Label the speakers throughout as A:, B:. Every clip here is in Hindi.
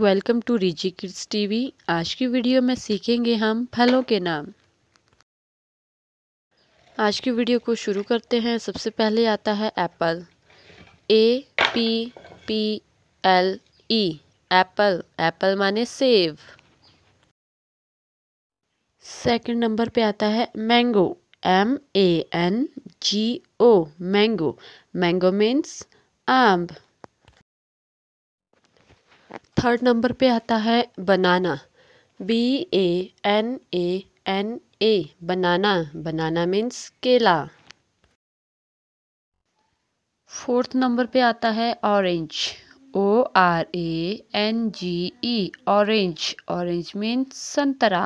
A: Welcome to Riji kids TV आज की वीडियो में सीखेंगे हम फलों के नाम आज की वीडियो को शुरू करते हैं सबसे पहले आता है apple A P P L E apple apple माने सेव सेकंड नंबर पे आता है mango M A N G O mango mango means आम्ब थर्ड नंबर पे आता है banana B A N A N A banana banana means केला फोर्थ नंबर पे आता है orange O R A N G E orange orange means संतरा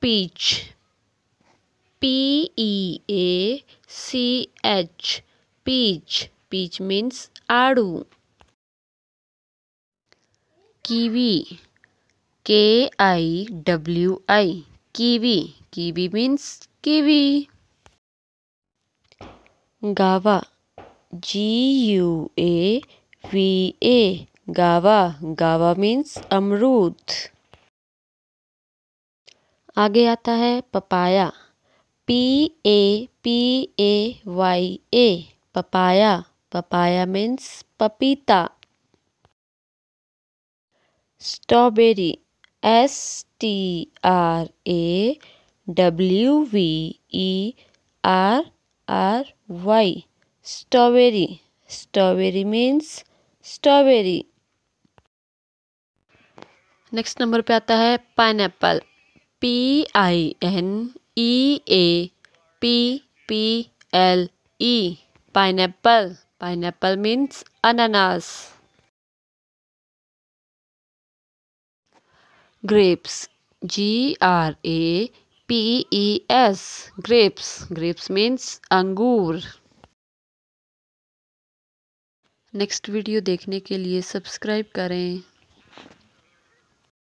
A: peach P E A C H peach peach means आड़ू kiwi K I W I kiwi kiwi means kiwi guava G U A V A गावा गावा मीन्स अमरूद आगे आता है papaya P A P A Y A papaya papaya means पपीता strawberry S T R A W B E R R Y strawberry strawberry means strawberry next number पे आता है pineapple P I N E A P P L E pineapple Pineapple means ananas. Grapes. G R A P E S. Grapes. Grapes means angur. Next video देखने के लिए सब्सक्राइब करें